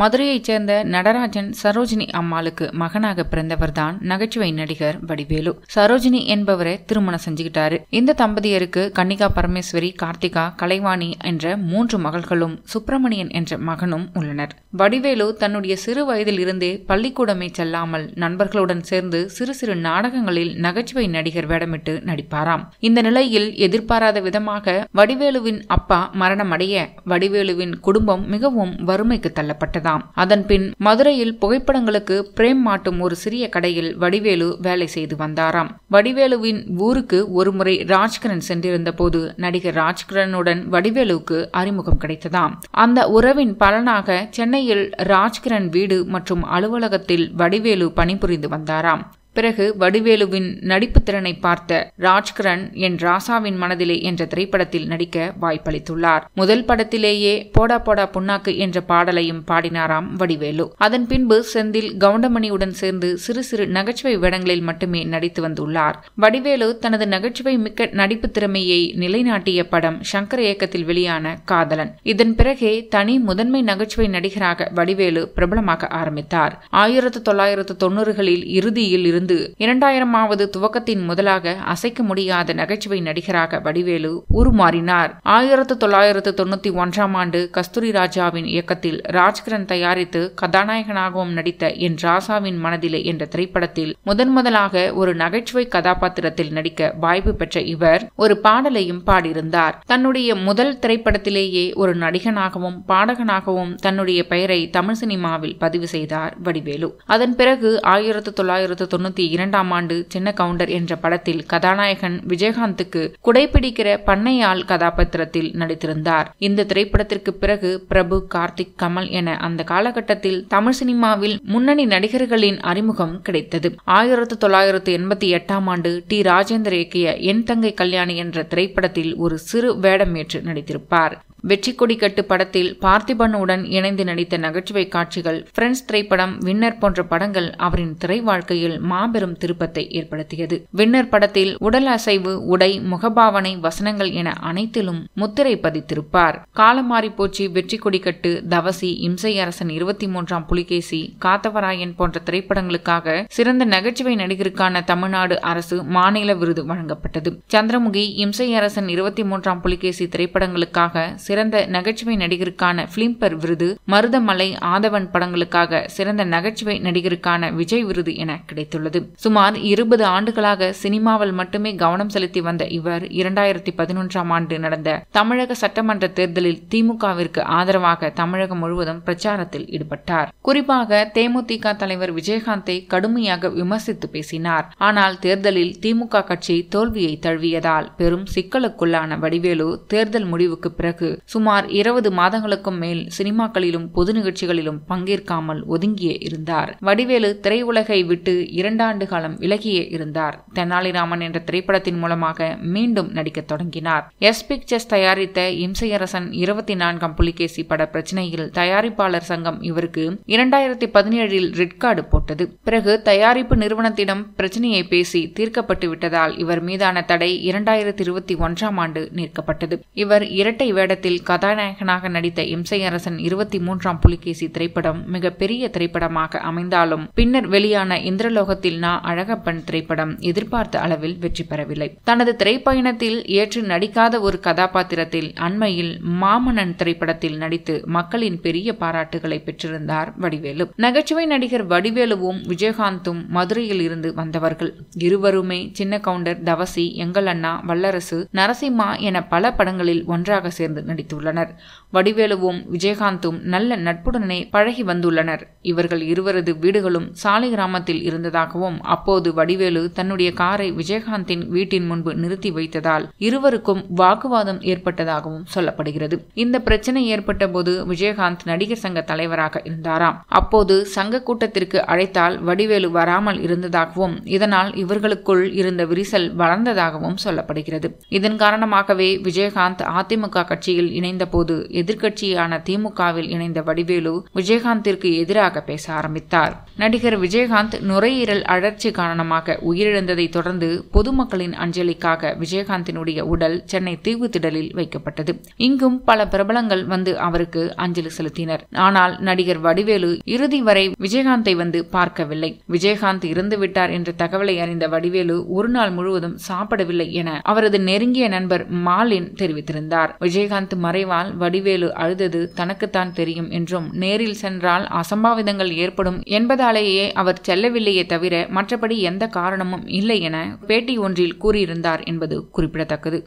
மதுரையைச் சேர்ந்த நடராஜன் சரோஜினி அம்மாளுக்கு மகனாக பிறந்தவர்தான் நகைச்சுவை நடிகர் வடிவேலு சரோஜினி என்பவரை திருமணம் செஞ்சுக்கிட்டாரு இந்த தம்பதியருக்கு கன்னிகா பரமேஸ்வரி கார்த்திகா கலைவாணி என்ற மூன்று மகள்களும் சுப்பிரமணியன் என்ற மகனும் உள்ளனர் வடிவேலு தன்னுடைய சிறு வயதில் இருந்தே பள்ளிக்கூடமே செல்லாமல் நண்பர்களுடன் சேர்ந்து சிறு சிறு நாடகங்களில் நகைச்சுவை நடிகர் வேடமிட்டு நடிப்பாராம் இந்த நிலையில் எதிர்பாராத விதமாக வடிவேலுவின் அப்பா மரணமடைய வடிவேலுவின் குடும்பம் மிகவும் வறுமைக்கு தள்ளப்பட்டதாம் சேர்ந்தாம் அதன்பின் மதுரையில் புகைப்படங்களுக்கு பிரேம் மாட்டும் ஒரு சிறிய கடையில் வடிவேலு வேலை செய்து வந்தாராம் வடிவேலுவின் ஊருக்கு ஒருமுறை ராஜ்கிரண் சென்றிருந்த போது நடிகர் ராஜ்கிரனுடன் வடிவேலுவுக்கு அறிமுகம் கிடைத்ததாம் அந்த உறவின் பலனாக சென்னையில் ராஜ்கிரண் வீடு மற்றும் அலுவலகத்தில் வடிவேலு பணிபுரிந்து வந்தாராம் பிறகு வடிவேலுவின் நடிப்பு திறனை பார்த்த ராஜ்கரன் என் ராசாவின் மனதிலே என்ற திரைப்படத்தில் நடிக்க வாய்ப்பளித்துள்ளார் முதல் படத்திலேயே போடா போடா புண்ணாக்கு என்ற பாடலையும் பாடினாராம் வடிவேலு அதன் பின்பு செந்தில் கவுண்டமணியுடன் சேர்ந்து சிறு சிறு நகைச்சுவை வேடங்களில் மட்டுமே நடித்து வந்துள்ளார் வடிவேலு தனது நகைச்சுவை மிக்க நடிப்பு திறமையை நிலைநாட்டிய படம் சங்கர் இயக்கத்தில் வெளியான காதலன் இதன் பிறகே தனி முதன்மை நகைச்சுவை நடிகராக வடிவேலு பிரபலமாக ஆரம்பித்தார் ஆயிரத்து தொள்ளாயிரத்து தொன்னூறுகளில் இறுதியில் இருந்து இருந்து இரண்டாயிரமாவது துவக்கத்தின் முதலாக அசைக்க முடியாத நகைச்சுவை நடிகராக வடிவேலு உருமாறினார் ஆயிரத்து தொள்ளாயிரத்து தொண்ணூத்தி ஒன்றாம் ஆண்டு கஸ்தூரி ராஜாவின் இயக்கத்தில் ராஜ்கிரண் தயாரித்து கதாநாயகனாகவும் நடித்த என் ராசாவின் மனதிலே என்ற திரைப்படத்தில் முதன் முதலாக ஒரு நகைச்சுவை கதாபாத்திரத்தில் நடிக்க வாய்ப்பு பெற்ற இவர் ஒரு பாடலையும் பாடியிருந்தார் தன்னுடைய முதல் திரைப்படத்திலேயே ஒரு நடிகனாகவும் பாடகனாகவும் தன்னுடைய பெயரை தமிழ் சினிமாவில் பதிவு செய்தார் வடிவேலு அதன் பிறகு ஆயிரத்து தொள்ளாயிரத்து தொண்ணூத்தி தொண்ணூற்றி இரண்டாம் ஆண்டு சின்ன கவுண்டர் என்ற படத்தில் கதாநாயகன் விஜயகாந்துக்கு குடைபிடிக்கிற பண்ணையால் கதாபாத்திரத்தில் நடித்திருந்தார் இந்த திரைப்படத்திற்கு பிறகு பிரபு கார்த்திக் கமல் என அந்த காலகட்டத்தில் தமிழ் சினிமாவில் முன்னணி நடிகர்களின் அறிமுகம் கிடைத்தது ஆயிரத்தி தொள்ளாயிரத்து எண்பத்தி எட்டாம் ஆண்டு டி ராஜேந்தர் இயக்கிய என் தங்கை கல்யாணி என்ற திரைப்படத்தில் ஒரு சிறு வேடமேற்று நடித்திருப்பார் வெற்றி கொடி கட்டு படத்தில் பார்த்திபனுடன் இணைந்து நடித்த நகைச்சுவை காட்சிகள் பிரெஞ்ச் திரைப்படம் வின்னர் போன்ற படங்கள் அவரின் திரை வாழ்க்கையில் மாபெரும் திருப்பத்தை ஏற்படுத்தியது வின்னர் படத்தில் உடல் அசைவு உடை முகபாவனை வசனங்கள் என அனைத்திலும் முத்திரை பதித்திருப்பார் காலமாறி போச்சு வெற்றி கட்டு தவசி இம்சை அரசன் இருபத்தி மூன்றாம் புலிகேசி காத்தவராயன் போன்ற திரைப்படங்களுக்காக சிறந்த நகைச்சுவை நடிகருக்கான தமிழ்நாடு அரசு மாநில விருது வழங்கப்பட்டது சந்திரமுகி இம்சை அரசன் இருபத்தி மூன்றாம் புலிகேசி திரைப்படங்களுக்காக சிறந்த நகைச்சுவை நடிகருக்கான பிலிம்பர் விருது மருதமலை ஆதவன் படங்களுக்காக சிறந்த நகைச்சுவை நடிகருக்கான விஜய் விருது என கிடைத்துள்ளது சுமார் இருபது ஆண்டுகளாக சினிமாவில் மட்டுமே கவனம் செலுத்தி வந்த இவர் இரண்டாயிரத்தி பதினொன்றாம் ஆண்டு நடந்த தமிழக சட்டமன்ற தேர்தலில் திமுகவிற்கு ஆதரவாக தமிழகம் முழுவதும் பிரச்சாரத்தில் ஈடுபட்டார் குறிப்பாக தேமுதிக தலைவர் விஜயகாந்தை கடுமையாக விமர்சித்து பேசினார் ஆனால் தேர்தலில் திமுக கட்சி தோல்வியை தழுவியதால் பெரும் சிக்கலுக்குள்ளான வடிவேலு தேர்தல் முடிவுக்கு பிறகு சுமார் இருபது மாதங்களுக்கும் மேல் சினிமாக்களிலும் பொது நிகழ்ச்சிகளிலும் பங்கேற்காமல் ஒதுங்கியே இருந்தார் வடிவேலு திரையுலகை விட்டு இரண்டாண்டு காலம் விலகியே இருந்தார் தென்னாலிராமன் என்ற திரைப்படத்தின் மூலமாக மீண்டும் நடிக்க தொடங்கினார் எஸ் பிக்சர்ஸ் தயாரித்த இம்சையரசன் இருபத்தி நான்காம் புலிகேசி பட பிரச்சனையில் தயாரிப்பாளர் சங்கம் இவருக்கு இரண்டாயிரத்தி பதினேழில் ரெட் கார்டு போட்டது பிறகு தயாரிப்பு நிறுவனத்திடம் பிரச்சனையை பேசி தீர்க்கப்பட்டு விட்டதால் இவர் மீதான தடை இரண்டாயிரத்தி இருபத்தி ஒன்றாம் ஆண்டு நீக்கப்பட்டது இவர் இரட்டை வேடத்தில் படத்தில் கதாநாயகனாக நடித்த இம்சையரசன் இருபத்தி மூன்றாம் புலிகேசி திரைப்படம் மிகப்பெரிய திரைப்படமாக அமைந்தாலும் பின்னர் வெளியான இந்திரலோகத்தில் நா அழகப்பன் திரைப்படம் எதிர்பார்த்த அளவில் வெற்றி பெறவில்லை தனது திரைப்பயணத்தில் ஏற்று நடிக்காத ஒரு கதாபாத்திரத்தில் அண்மையில் மாமனன் திரைப்படத்தில் நடித்து மக்களின் பெரிய பாராட்டுகளை பெற்றிருந்தார் வடிவேலு நகைச்சுவை நடிகர் வடிவேலுவும் விஜயகாந்தும் மதுரையில் இருந்து வந்தவர்கள் இருவருமே சின்ன கவுண்டர் தவசி எங்கள் அண்ணா வல்லரசு நரசிம்மா என பல படங்களில் ஒன்றாக சேர்ந்து நடித்தார் நடித்துள்ளனர் வடிவேலுவும் விஜயகாந்தும் நல்ல நட்புடனே பழகி வந்துள்ளனர் இவர்கள் இருவரது வீடுகளும் சாலை கிராமத்தில் இருந்ததாகவும் அப்போது வடிவேலு தன்னுடைய காரை விஜயகாந்தின் வீட்டின் முன்பு நிறுத்தி வைத்ததால் இருவருக்கும் வாக்குவாதம் ஏற்பட்டதாகவும் சொல்லப்படுகிறது இந்த பிரச்சனை ஏற்பட்ட போது விஜயகாந்த் நடிகர் சங்க தலைவராக இருந்தாராம் அப்போது சங்க கூட்டத்திற்கு அழைத்தால் வடிவேலு வராமல் இருந்ததாகவும் இதனால் இவர்களுக்குள் இருந்த விரிசல் வளர்ந்ததாகவும் சொல்லப்படுகிறது இதன் காரணமாகவே விஜயகாந்த் அதிமுக கட்சியில் கட்சியில் இணைந்தபோது எதிர்க்கட்சியான திமுகவில் இணைந்த வடிவேலு விஜயகாந்திற்கு எதிராக பேச ஆரம்பித்தார் நடிகர் விஜயகாந்த் நுரையீரல் அழற்சி காரணமாக உயிரிழந்ததை தொடர்ந்து பொதுமக்களின் அஞ்சலிக்காக விஜயகாந்தினுடைய உடல் சென்னை தீவு திடலில் வைக்கப்பட்டது இங்கும் பல பிரபலங்கள் வந்து அவருக்கு அஞ்சலி செலுத்தினர் ஆனால் நடிகர் வடிவேலு இறுதி வரை விஜயகாந்தை வந்து பார்க்கவில்லை விஜயகாந்த் இறந்துவிட்டார் என்ற தகவலை அறிந்த வடிவேலு ஒரு நாள் முழுவதும் சாப்பிடவில்லை என அவரது நெருங்கிய நண்பர் மாலின் தெரிவித்திருந்தார் விஜயகாந்த் மறைவால் வடிவேலு அழுதது தனக்குத்தான் தெரியும் என்றும் நேரில் சென்றால் அசம்பாவிதங்கள் ஏற்படும் என்பதாலேயே அவர் செல்லவில்லையே தவிர மற்றபடி எந்த காரணமும் இல்லை என பேட்டி ஒன்றில் கூறியிருந்தார் என்பது குறிப்பிடத்தக்கது